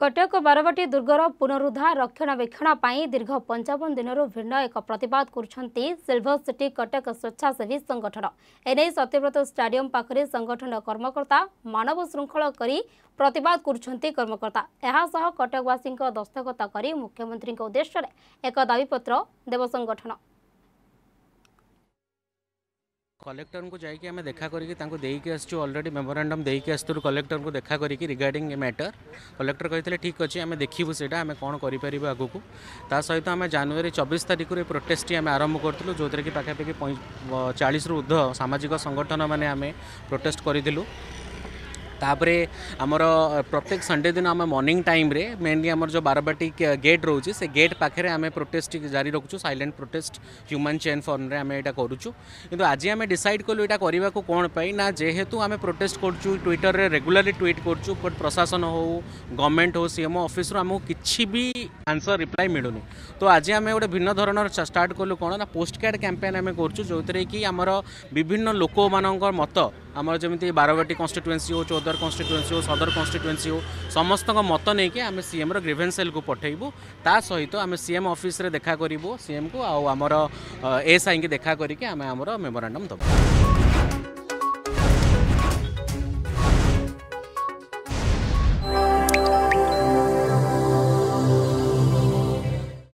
କଟକ ବାରବାଟୀ ଦୁର୍ଗର ପୁନରୁଦ୍ଧାର ରକ୍ଷଣାବେକ୍ଷଣ ପାଇଁ ଦୀର୍ଘ ପଞ୍ଚାବନ ଦିନରୁ ଭିନ୍ନ ଏକ ପ୍ରତିବାଦ କରୁଛନ୍ତି ସିଲଭର ସିଟି କଟକ ସ୍ୱେଚ୍ଛାସେବୀ ସଂଗଠନ ଏନେଇ ସତ୍ୟବ୍ରତ ଷ୍ଟାଡିୟମ ପାଖରେ ସଂଗଠନର କର୍ମକର୍ତ୍ତା ମାନବ ଶୃଙ୍ଖଳ କରି ପ୍ରତିବାଦ କରୁଛନ୍ତି କର୍ମକର୍ତ୍ତା ଏହାସହ କଟକବାସୀଙ୍କ ଦସ୍ତଖତ କରି ମୁଖ୍ୟମନ୍ତ୍ରୀଙ୍କ ଉଦ୍ଦେଶ୍ୟରେ ଏକ ଦାବିପତ୍ର ଦେବ ସଂଗଠନ कलेक्टर को जाकि आम देखा करलरेडी मेमोरांडम देक आस कलेक्टर को देखा करके रिगार्डिंग मैटर कलेक्टर कहते ठीक अच्छे आम देखू से आम कौन कर आग ता सहित आम जानुरी चबीस तारीख प्रोटेस्ट आम आरंभ करूँ जो थे कि पाखापाखि चालीस ऊर्ध सामाजिक संगठन मैंने आम प्रोटेस्ट करूँ तापर आम प्रत्येक संडे दिन आम मर्णिंग टाइम मेनली आम जो बारबाटी गेट रोज से गेट पाखे आम प्रोटेस्ट जारी रखु silent protest human chain form आम ये करुचु कि आज आम डिसाइड कलु यहाँ करने को कौन पाई ना जेहेतु आम प्रोटेस्ट ट्विटर में रेगुलाली ट्विट कर प्रशासन हो गवर्नमेंट हो सीएम अफिस किसी भी आंसर रिप्लाई मिलूनी तो आज आम गोटे भिन्न धरण स्टार्ट कलु कौन ना पोस्ट कार्ड कैंपेन आम कर जो थे कि आम विभिन्न लोक मान मत ଆମର ଯେମିତି ବାରବାଟୀ କନଷ୍ଟିଟ୍ୟୁଏନ୍ସି ହେଉ ଚୌଦ୍ୱାର କନଷ୍ଟିଟ୍ୟୁଏନ୍ସି ହେଉ ସଦର କନଷ୍ଟିଟ୍ୟୁଏନ୍ସି ହେଉ ସମସ୍ତଙ୍କ ମତ ନେଇକି ଆମେ ସିଏମ୍ର ଗ୍ରିଭେନ୍ସ ସେଲ୍କୁ ପଠାଇବୁ ତା ସହିତ ଆମେ ସିଏମ୍ ଅଫିସରେ ଦେଖା କରିବୁ ସିଏମ୍କୁ ଆଉ ଆମର ଏସ୍ଆଇଙ୍କୁ ଦେଖା କରିକି ଆମେ ଆମର ମେମୋରାଣ୍ଡମ୍ ଦେବୁ